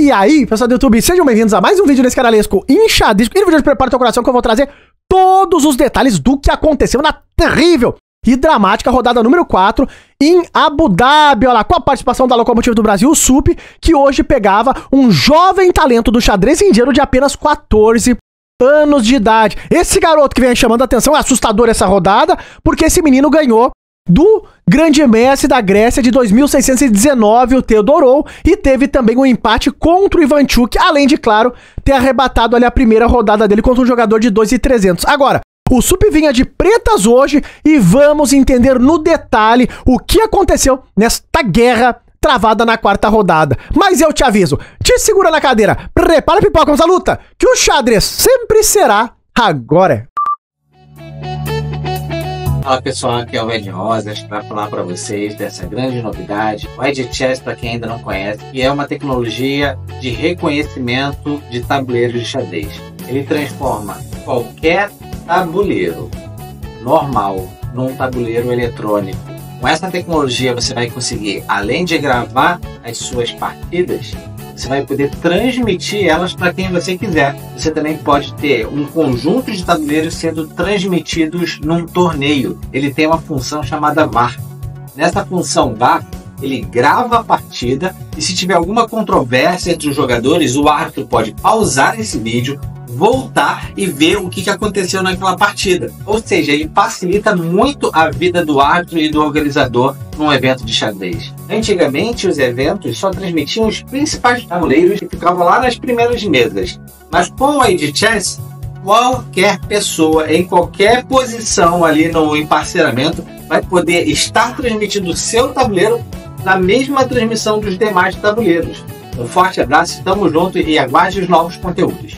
E aí, pessoal do YouTube, sejam bem-vindos a mais um vídeo desse canalesco inchadisco. E no vídeo de Prepara Teu Coração que eu vou trazer todos os detalhes do que aconteceu na terrível e dramática rodada número 4 em Abu Dhabi, olha lá, com a participação da Locomotiva do Brasil, o SUP, que hoje pegava um jovem talento do xadrez indiano de apenas 14 anos de idade. Esse garoto que vem chamando a atenção é assustador essa rodada, porque esse menino ganhou do Grande Mestre da Grécia de 2619, o Teodorou, e teve também um empate contra o Ivanchuk, além de, claro, ter arrebatado ali a primeira rodada dele contra um jogador de 2,300. Agora, o Sup vinha de pretas hoje e vamos entender no detalhe o que aconteceu nesta guerra travada na quarta rodada. Mas eu te aviso, te segura na cadeira, prepara a pipoca, vamos à luta, que o xadrez sempre será agora. Fala pessoal, aqui é o Ed Rosas para falar para vocês dessa grande novidade, o EdChess para quem ainda não conhece, que é uma tecnologia de reconhecimento de tabuleiros de xadrez. Ele transforma qualquer tabuleiro normal num tabuleiro eletrônico. Com essa tecnologia você vai conseguir, além de gravar as suas partidas, você vai poder transmitir elas para quem você quiser. Você também pode ter um conjunto de tabuleiros sendo transmitidos num torneio. Ele tem uma função chamada VAR. Nessa função VAR, ele grava a partida e se tiver alguma controvérsia entre os jogadores, o árbitro pode pausar esse vídeo, voltar e ver o que aconteceu naquela partida. Ou seja, ele facilita muito a vida do árbitro e do organizador num evento de xadrez. Antigamente, os eventos só transmitiam os principais tabuleiros que ficavam lá nas primeiras mesas. Mas com a Edith Chess, qualquer pessoa, em qualquer posição ali no emparceramento, vai poder estar transmitindo o seu tabuleiro na mesma transmissão dos demais tabuleiros. Um forte abraço, estamos juntos e aguarde os novos conteúdos.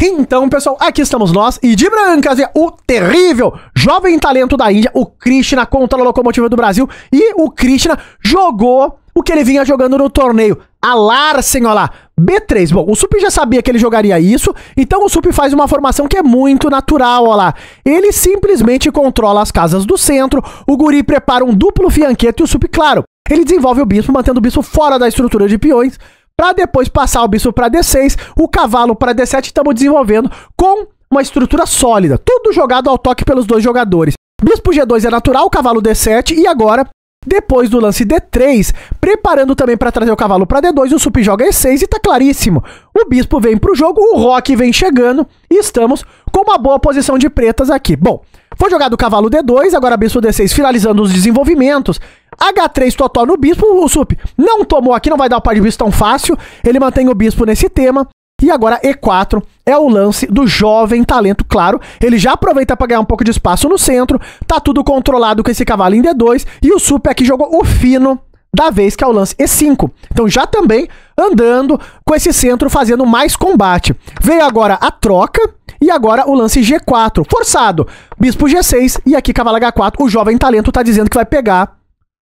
Então, pessoal, aqui estamos nós e de brancas é o terrível jovem talento da Índia, o Krishna contra a locomotiva do Brasil. E o Krishna jogou o que ele vinha jogando no torneio. Alar, senhor lá. B3. Bom, o Sup já sabia que ele jogaria isso, então o Sup faz uma formação que é muito natural, ó lá. Ele simplesmente controla as casas do centro, o Guri prepara um duplo fianqueto e o Sup, claro, ele desenvolve o bispo, mantendo o bispo fora da estrutura de peões, para depois passar o bispo para D6, o cavalo para D7, estamos desenvolvendo com uma estrutura sólida, tudo jogado ao toque pelos dois jogadores. Bispo G2 é natural, cavalo D7 e agora depois do lance D3, preparando também para trazer o cavalo para D2, o sup joga E6 e está claríssimo. O bispo vem para o jogo, o rock vem chegando e estamos com uma boa posição de pretas aqui. Bom, foi jogado o cavalo D2, agora bispo D6 finalizando os desenvolvimentos. H3 total no bispo, o Sup não tomou aqui, não vai dar o par de bispo tão fácil. Ele mantém o bispo nesse tema. E agora E4 é o lance do jovem talento, claro. Ele já aproveita para ganhar um pouco de espaço no centro. Tá tudo controlado com esse cavalo em D2. E o Sup aqui é jogou o fino da vez, que é o lance E5. Então já também andando com esse centro, fazendo mais combate. Veio agora a troca e agora o lance G4. Forçado, bispo G6 e aqui cavalo H4. O jovem talento tá dizendo que vai pegar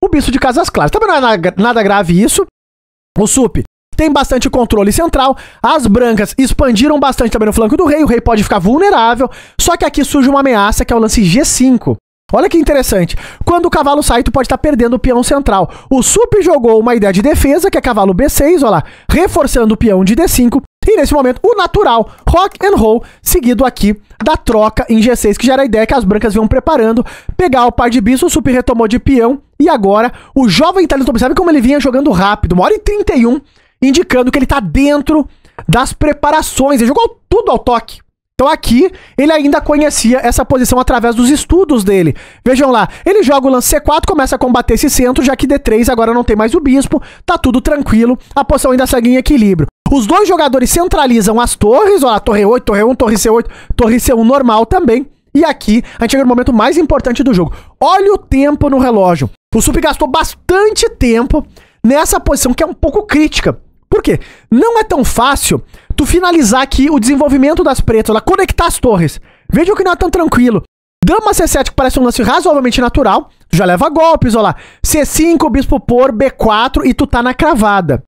o bispo de Casas Claras. Também não é nada grave isso. O SUP tem bastante controle central. As brancas expandiram bastante também no flanco do rei. O rei pode ficar vulnerável. Só que aqui surge uma ameaça que é o lance G5. Olha que interessante. Quando o cavalo sai, tu pode estar tá perdendo o peão central. O SUP jogou uma ideia de defesa, que é cavalo B6, olha lá, reforçando o peão de D5. E nesse momento, o natural, rock and roll, seguido aqui da troca em G6, que já era a ideia que as brancas vinham preparando, pegar o par de bispo o super retomou de peão, e agora o jovem italiano sabe como ele vinha jogando rápido, uma hora e 31, indicando que ele tá dentro das preparações, ele jogou tudo ao toque. Então aqui, ele ainda conhecia essa posição através dos estudos dele. Vejam lá, ele joga o lance C4, começa a combater esse centro, já que D3 agora não tem mais o bispo, tá tudo tranquilo, a posição ainda segue em equilíbrio. Os dois jogadores centralizam as torres, ó, torre 8, torre 1, torre C8, torre C1 normal também. E aqui a gente chega no momento mais importante do jogo. Olha o tempo no relógio. O Sup gastou bastante tempo nessa posição que é um pouco crítica. Por quê? Não é tão fácil tu finalizar aqui o desenvolvimento das pretas, lá, conectar as torres. Veja que não é tão tranquilo. Dama C7, que parece um lance razoavelmente natural, tu já leva golpes, olha lá. C5, bispo por, B4 e tu tá na cravada.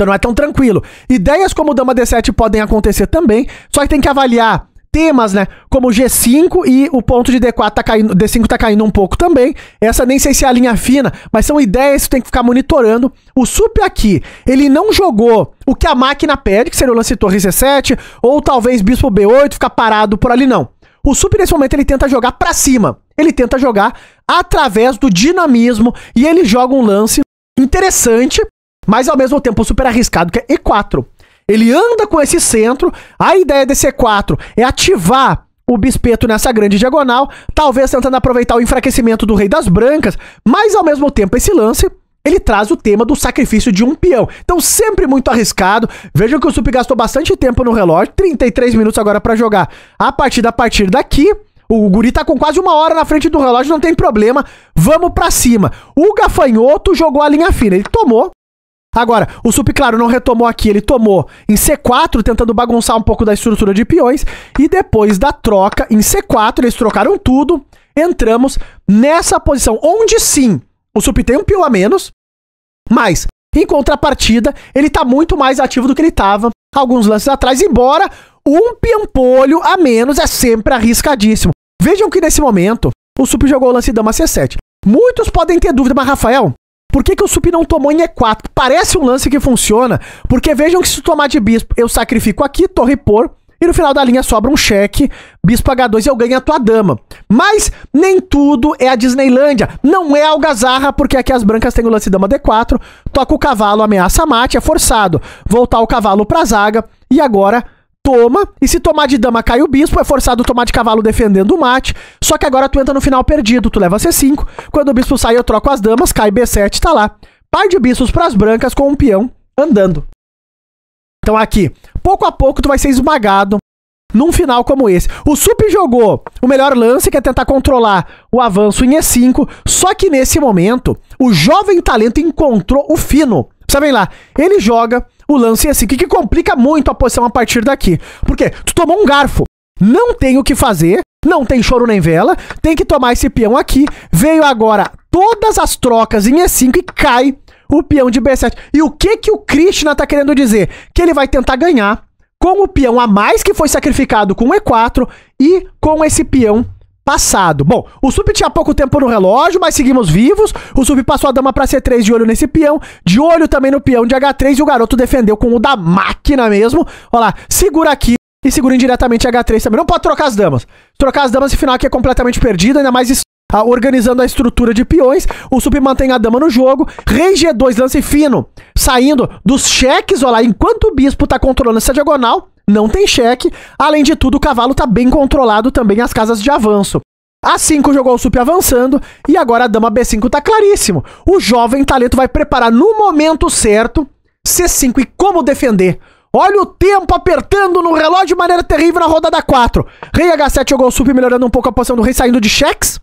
Então não é tão tranquilo. Ideias como dama D7 podem acontecer também, só que tem que avaliar temas, né? Como G5 e o ponto de D4 tá caindo, D5 tá caindo um pouco também. Essa nem sei se é a linha fina, mas são ideias que tem que ficar monitorando. O Sup aqui, ele não jogou o que a máquina pede, que seria o lance torre C7, ou talvez bispo B8, ficar parado por ali, não. O Sup, nesse momento, ele tenta jogar para cima. Ele tenta jogar através do dinamismo e ele joga um lance interessante mas ao mesmo tempo super arriscado, que é E4. Ele anda com esse centro, a ideia desse E4 é ativar o bispeto nessa grande diagonal, talvez tentando aproveitar o enfraquecimento do rei das brancas, mas ao mesmo tempo esse lance ele traz o tema do sacrifício de um peão. Então, sempre muito arriscado. Vejam que o Sup gastou bastante tempo no relógio, 33 minutos agora para jogar a partida a partir daqui. O Guri tá com quase uma hora na frente do relógio, não tem problema. Vamos para cima. O Gafanhoto jogou a linha fina. Ele tomou Tá, agora, o Sup, claro, não retomou aqui, ele tomou em C4, tentando bagunçar um pouco da estrutura de peões, e depois da troca em C4, eles trocaram tudo, entramos nessa posição, onde sim, o Sup tem um peão a menos, mas, em contrapartida, ele tá muito mais ativo do que ele tava alguns lances atrás, embora um piampolho a menos é sempre arriscadíssimo. Vejam que nesse momento, o Sup jogou o lance dama C7. Muitos podem ter dúvida, mas Rafael, por que, que o supinão tomou em E4? Parece um lance que funciona, porque vejam que se tomar de bispo, eu sacrifico aqui, torre por, e no final da linha sobra um cheque, bispo H2 e eu ganho a tua dama. Mas nem tudo é a Disneylândia, não é algazarra, porque aqui as brancas têm o lance dama D4, toca o cavalo, ameaça mate, é forçado voltar o cavalo pra zaga, e agora toma, e se tomar de dama cai o bispo, é forçado a tomar de cavalo defendendo o mate, só que agora tu entra no final perdido, tu leva C5, quando o bispo sai eu troco as damas, cai B7, tá lá. Par de bispos pras brancas com um peão andando. Então aqui, pouco a pouco tu vai ser esmagado num final como esse. O Sup jogou o melhor lance, que é tentar controlar o avanço em E5, só que nesse momento, o jovem talento encontrou o fino. Sabem lá, ele joga o lance assim, que, que complica muito a posição a partir daqui. Porque tu tomou um garfo, não tem o que fazer, não tem choro nem vela, tem que tomar esse peão aqui. Veio agora todas as trocas em E5 e cai o peão de B7. E o que que o Krishna tá querendo dizer? Que ele vai tentar ganhar com o peão a mais que foi sacrificado com o E4 e com esse peão passado. Bom, o Sup tinha pouco tempo no relógio, mas seguimos vivos. O Sup passou a dama para C3 de olho nesse peão, de olho também no peão de H3 e o garoto defendeu com o da máquina mesmo. Olha lá, segura aqui e segura indiretamente H3 também. Não pode trocar as damas. Trocar as damas, e final aqui é completamente perdido, ainda mais organizando a estrutura de peões. O Sup mantém a dama no jogo. Rei G2, lance fino, saindo dos cheques, olha lá, enquanto o bispo tá controlando essa diagonal não tem cheque. Além de tudo, o cavalo está bem controlado também as casas de avanço. A5 jogou o sup avançando e agora a dama B5 está claríssimo. O jovem talento vai preparar no momento certo C5 e como defender. Olha o tempo apertando no relógio de maneira terrível na rodada 4. Rei H7 jogou o sup melhorando um pouco a posição do rei saindo de cheques.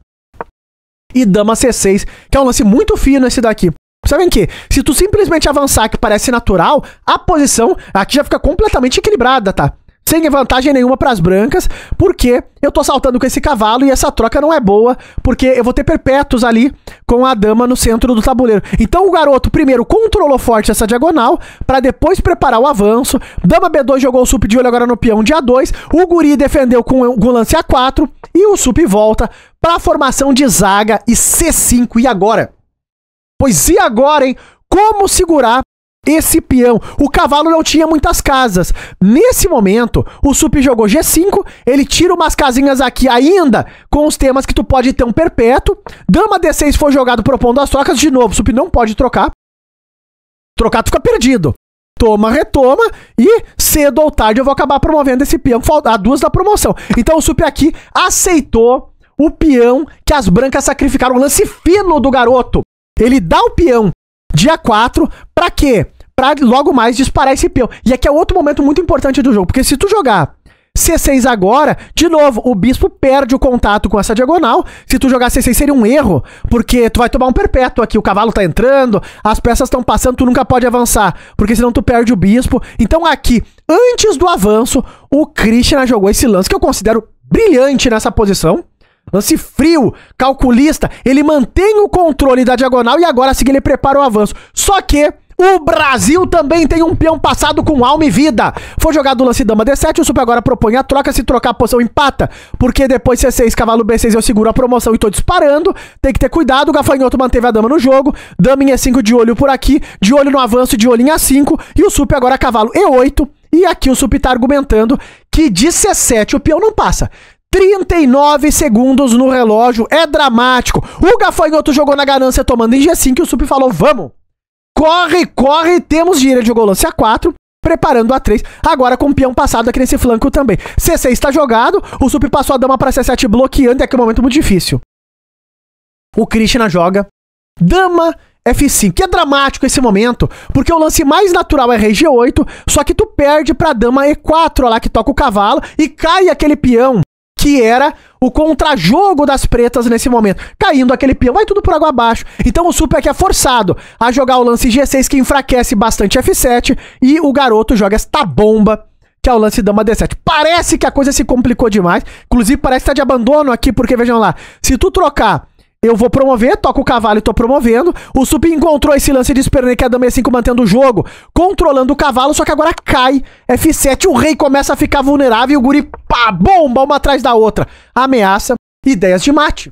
E dama C6, que é um lance muito fino esse daqui. Sabem que, se tu simplesmente avançar que parece natural, a posição aqui já fica completamente equilibrada, tá? Sem vantagem nenhuma para as brancas, porque eu tô saltando com esse cavalo e essa troca não é boa, porque eu vou ter perpétuos ali com a dama no centro do tabuleiro. Então o garoto primeiro controlou forte essa diagonal, para depois preparar o avanço. Dama B2 jogou o sup de olho agora no peão de A2. O guri defendeu com o lance A4 e o sup volta para a formação de zaga e C5. E agora? Pois e agora, hein? Como segurar esse peão? O cavalo não tinha muitas casas. Nesse momento, o Sup jogou G5, ele tira umas casinhas aqui ainda, com os temas que tu pode ter um perpétuo. Dama D6 foi jogado propondo as trocas. De novo, o Sup não pode trocar. Trocar tu fica perdido. Toma, retoma e cedo ou tarde eu vou acabar promovendo esse peão. a duas da promoção. Então o Sup aqui aceitou o peão que as brancas sacrificaram. O lance fino do garoto. Ele dá o peão dia 4 para quê? Pra logo mais disparar esse peão. E aqui é outro momento muito importante do jogo, porque se tu jogar C6 agora, de novo, o bispo perde o contato com essa diagonal. Se tu jogar C6 seria um erro, porque tu vai tomar um perpétuo aqui, o cavalo tá entrando, as peças estão passando, tu nunca pode avançar, porque senão tu perde o bispo. Então aqui, antes do avanço, o Krishna jogou esse lance que eu considero brilhante nessa posição. Lance frio, calculista, ele mantém o controle da diagonal e agora sim ele prepara o avanço. Só que o Brasil também tem um peão passado com alma e vida. Foi jogado o lance dama D7, o Super agora propõe a troca, se trocar a posição empata, porque depois C6, cavalo B6 eu seguro a promoção e tô disparando. Tem que ter cuidado, o gafanhoto manteve a dama no jogo, dama em E5 de olho por aqui, de olho no avanço, de olho em A5, e o Super agora cavalo E8, e aqui o Sup tá argumentando que de C7 o peão não passa. 39 segundos no relógio, é dramático. O Gafanhoto jogou na ganância tomando em G5 e o Sup falou: vamos! Corre, corre, temos gira de lance a 4 preparando a 3. Agora com o peão passado aqui nesse flanco também. C6 está jogado, o Sup passou a dama para C7 bloqueando, é aqui um momento muito difícil. O Krishna joga dama F5, que é dramático esse momento, porque o lance mais natural é rei G8, só que tu perde para dama E4, Olha lá que toca o cavalo e cai aquele peão que era o contrajogo das pretas nesse momento. Caindo aquele peão, vai tudo por água abaixo. Então o Super aqui é forçado a jogar o lance G6, que enfraquece bastante F7, e o garoto joga esta bomba, que é o lance dama D7. Parece que a coisa se complicou demais, inclusive parece que tá de abandono aqui, porque vejam lá, se tu trocar eu vou promover, toco o cavalo e tô promovendo. O sub encontrou esse lance de Super que a dama é 5 mantendo o jogo, controlando o cavalo, só que agora cai. F7, o rei começa a ficar vulnerável e o guri pá, bomba uma atrás da outra. Ameaça, ideias de mate.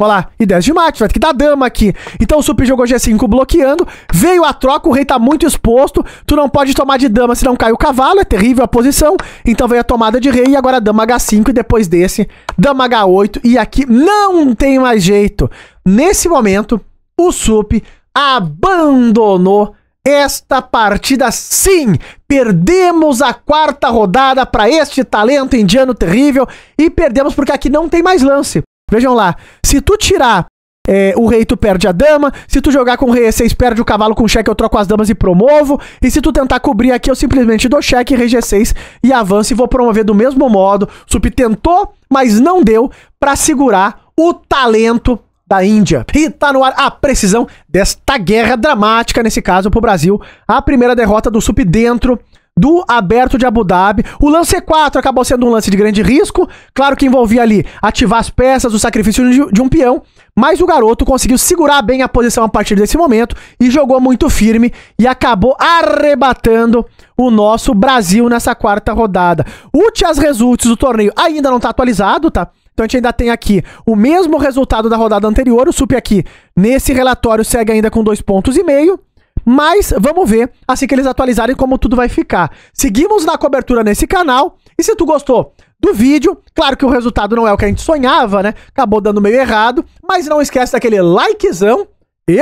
Olha lá, e 10 de mate, vai ter que dar dama aqui. Então o Sup jogou G5 bloqueando, veio a troca, o rei tá muito exposto, tu não pode tomar de dama senão cai o cavalo, é terrível a posição. Então veio a tomada de rei e agora dama H5 e depois desse, dama H8 e aqui não tem mais jeito. Nesse momento, o Sup abandonou esta partida sim, perdemos a quarta rodada para este talento indiano terrível e perdemos porque aqui não tem mais lance. Vejam lá, se tu tirar é, o rei, tu perde a dama. Se tu jogar com o rei E6, perde o cavalo com cheque, eu troco as damas e promovo. E se tu tentar cobrir aqui, eu simplesmente dou cheque, rei G6 e avanço e vou promover do mesmo modo. Sup tentou, mas não deu para segurar o talento da Índia. E tá no ar a precisão desta guerra dramática, nesse caso, pro Brasil. A primeira derrota do Sup dentro do Aberto de Abu Dhabi. O lance 4 acabou sendo um lance de grande risco, claro que envolvia ali ativar as peças, o sacrifício de, de um peão, mas o garoto conseguiu segurar bem a posição a partir desse momento e jogou muito firme e acabou arrebatando o nosso Brasil nessa quarta rodada. O Tias Results do torneio ainda não está atualizado, tá? Então a gente ainda tem aqui o mesmo resultado da rodada anterior, o SUP aqui nesse relatório segue ainda com dois pontos e meio. Mas vamos ver assim que eles atualizarem como tudo vai ficar. Seguimos na cobertura nesse canal. E se tu gostou do vídeo, claro que o resultado não é o que a gente sonhava, né? Acabou dando meio errado. Mas não esquece daquele likezão. E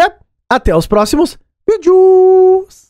até os próximos vídeos!